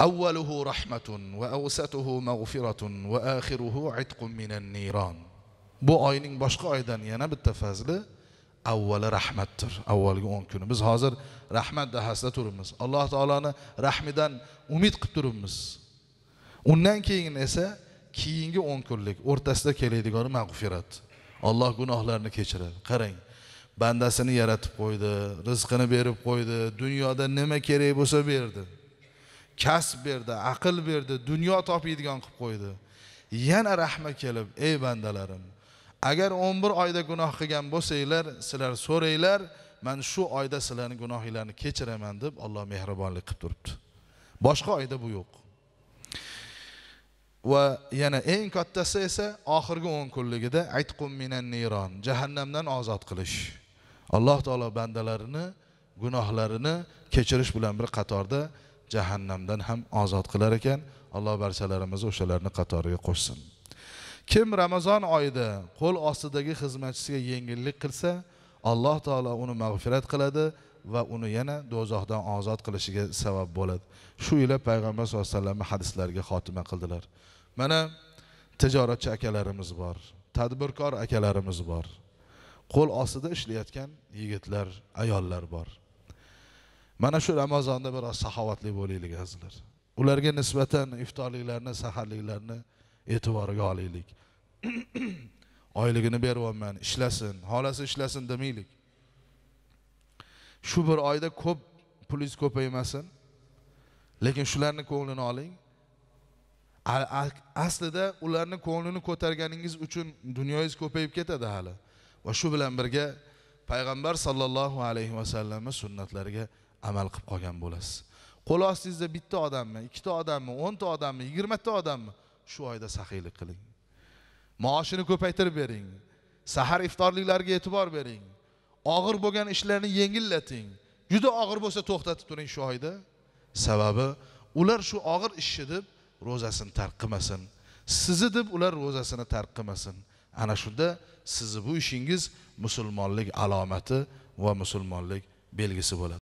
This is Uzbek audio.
أوله رحمة وأوسته مغفرة وآخره عتق من النيران bu oyning boshqa oydan yana bitta fazli avvali rahmatdir avvalgi o'n kuni biz hozir rahmat dahasida turibmiz alloh taoloni rahmidan umid qilib turibmiz undan keyin esa keyingi o'n kunlik o'rtasida kelaydigani mag'firat alloh gunohlarni kechiradi qarang bandasini yaratib qo'ydi rizqini berib qo'ydi dunyoda nima kerak bo'lsa berdi kasb berdi aql berdi dunyo topiydigan qilib qo'ydi yana rahma kelib ey bandalarim agar 11 oyda gunoh qilgan bo'lsanglar sizlar so'ranglar man shu oyda sizlarning gunohinglarni kechiraman deb Alloh mehribonlik qilib turibdi boshqa oyda bu yo'q va yana eng kattasi esa oxirgi 10 kunligida aytqum minan niron jahannamdan ozod qilish alloh taolo bandalarini gunohlarini kechirish bilan bir qatorda jahannamdan ham ozod qilar ekan alloh barchalarimizni o'shalarni qatoriga qo'shsin kim ramazon oyida qo'l ostidagi xizmatchisiga yengillik qilsa alloh taolo uni mag'firat qiladi va uni yana do'zaxdan ozod qilishiga sabab bo'ladi shu yili payg'ambar sallallohu alayhi vasallam hadislariga xotima qildilar mana tijoratchi akalarimiz bor tadbirkor akalarimiz bor qo'l ostida ishlayotgan yigitlar ayollar bor mana shu ramazonda biroz saxovatli bo'laylik azizlar ularga nisbatan iftorliklarni saharliklarni e'tiborga olaylik oyligini beryapman ishlasin xohlasa ishlasin demaylik shu bir oyda ko'p pulingiz ko'paymasin lekin shularni ko'nglini oling aslida ularni ko'nglini ko'targaningiz uchun dunyoyingiz ko'payib ketadi hali va shu bilan birga payg'ambar sollallohu alayhi vasallamni sunnatlariga amal qilib qolgan bo'lasiz qo'l ostingizda bitta odammi ikkita odammi o'nta odammi yigirmata odammi shu oyda saxiylik qiling maoshini ko'paytirib bering sahar iftorliklarga e'tibor bering og'ir bo'lgan ishlarni yengillating juda og'ir bo'lsa to'xtatib turing shu oyda sababi ular shu og'ir ishni deb ro'zasini tark qilmasin sizni deb ular ro'zasini tark qilmasin ana shunda sizni bu ishingiz musulmonlik alomati va musulmonlik belgisi bo'ladi